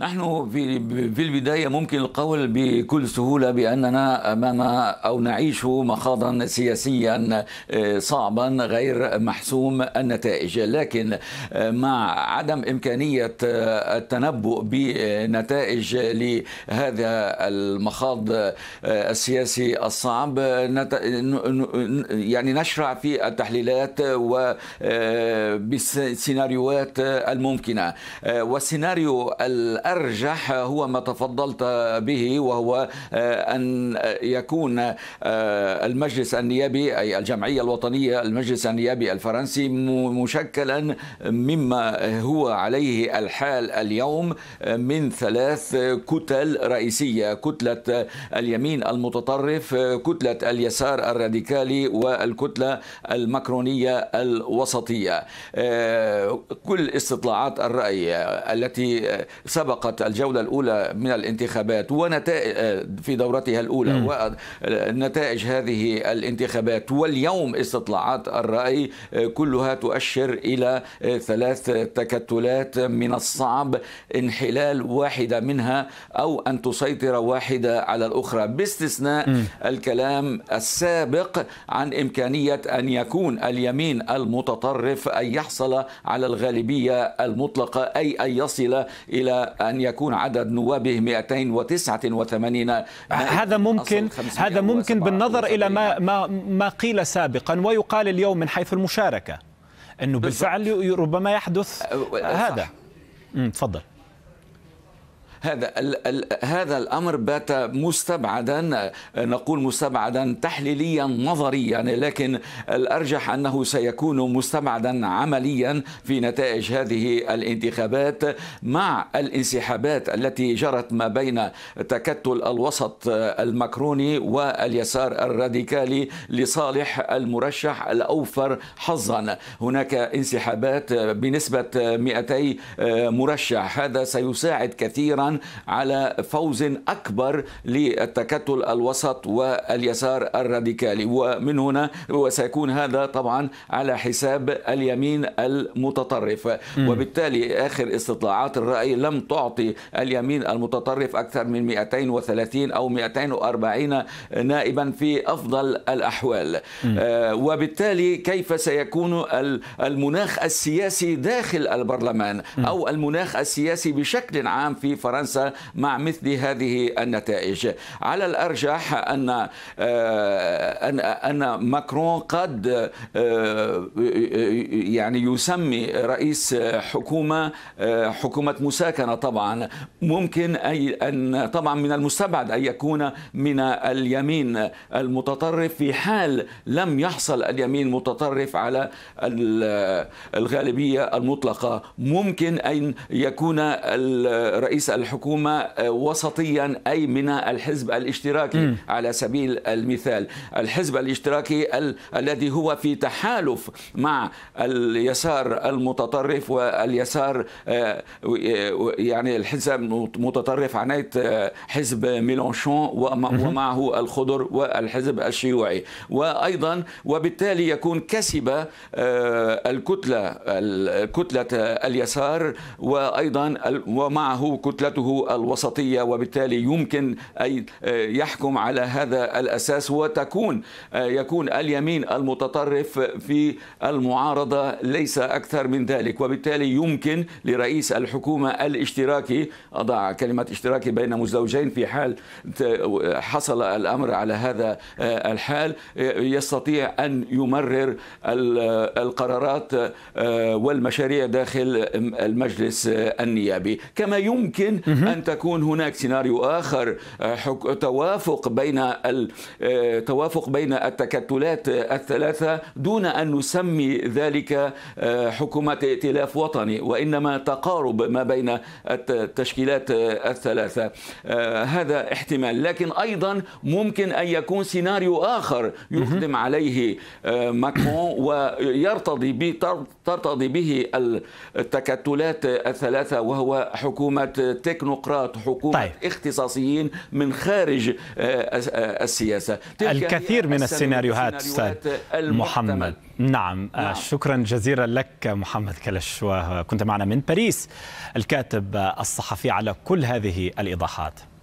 نحن في في البدايه ممكن القول بكل سهوله باننا امام او نعيش مخاضا سياسيا آه، صعبا غير محسوم النتائج لكن آه، مع عدم امكانيه آه، التنبؤ بنتائج لهذا المخاض السياسي الصعب يعني نشرع في التحليلات وبالسيناريوهات الممكنه والسيناريو الأرجح هو ما تفضلت به وهو آه، أن آه، يكون آه، المجلس النيابي أي الجمعية الوطنية المجلس النيابي الفرنسي مشكلا مما هو عليه الحال اليوم من ثلاث كتل رئيسية كتلة اليمين المتطرف كتلة اليسار الراديكالي والكتلة المكرونية الوسطية كل استطلاعات الرأي التي سبق سبقت الجولة الأولى من الانتخابات ونتائج آه، في دورتها الأولى م. ونتائج هذه الانتخابات واليوم استطلاعات الرأي آه، كلها تؤشر إلى آه، ثلاث تكتلات من الصعب انحلال واحدة منها أو أن تسيطر واحدة على الأخرى باستثناء م. الكلام السابق عن إمكانية أن يكون اليمين المتطرف أن يحصل على الغالبية المطلقة أي أن يصل إلى أن يكون عدد نوابه 289 هذا ممكن هذا ممكن بالنظر إلى ما ما ما قيل سابقا ويقال اليوم من حيث المشاركة أنه بالفعل ربما يحدث أه، هذا تفضل هذا الـ الـ هذا الامر بات مستبعدا نقول مستبعدا تحليليا نظريا لكن الارجح انه سيكون مستبعدا عمليا في نتائج هذه الانتخابات مع الانسحابات التي جرت ما بين تكتل الوسط المكروني واليسار الراديكالي لصالح المرشح الاوفر حظا هناك انسحابات بنسبه 200 مرشح هذا سيساعد كثيرا الان على فوز أكبر للتكتل الوسط واليسار الراديكالي ومن هنا وسيكون هذا طبعا على حساب اليمين المتطرف وبالتالي آخر استطلاعات الرأي لم تعطي اليمين المتطرف أكثر من 230 أو 240 نائبا في أفضل الأحوال آه، وبالتالي كيف سيكون المناخ السياسي داخل البرلمان أو المناخ السياسي بشكل عام في فرنسا فرنسا مع مثل هذه النتائج على الأرجح أن آه، أن ماكرون قد آه، يعني يسمي رئيس حكومة آه، حكومة مساكنة طبعا ممكن أي أن طبعا من المستبعد أن يكون من اليمين المتطرف في حال لم يحصل اليمين المتطرف على الغالبية المطلقة ممكن أن يكون رئيس الحكومة الحكومة آه، وسطيا أي من الحزب الاشتراكي م. على سبيل المثال الحزب الاشتراكي ال الذي هو في تحالف مع اليسار المتطرف واليسار آه، آه، يعني الحزب المتطرف عناية حزب ميلونشون ومعه الخضر والحزب الشيوعي وأيضا وبالتالي يكون كسب الكتلة كتلة اليسار وأيضا ومعه كتلة دولته الوسطية وبالتالي يمكن أن آه، يحكم على هذا الأساس وتكون آه، يكون اليمين المتطرف في المعارضة ليس أكثر من ذلك وبالتالي يمكن لرئيس الحكومة الاشتراكي أضع كلمة اشتراكي بين مزدوجين في حال حصل الأمر على هذا آه، الحال يستطيع أن يمرر القرارات والمشاريع داخل المجلس النيابي كما يمكن أن تكون هناك سيناريو آخر آه، توافق بين التوافق آه، بين التكتلات الثلاثة دون أن نسمي ذلك آه، حكومة ائتلاف وطني وإنما تقارب ما بين التشكيلات الثلاثة هذا احتمال لكن أيضا ممكن أن يكون سيناريو آخر يخدم عليه ماكرون ويرتضي ترتضي به التكتلات الثلاثة وهو حكومة تك تكنوقراط حكومة طيب. اختصاصيين من خارج آه، آه، آه، السياسة الكثير من السيناريوهات أستاذ محمد نعم. نعم شكرا جزيلا لك محمد كلش وكنت معنا من باريس الكاتب الصحفي على كل هذه الإيضاحات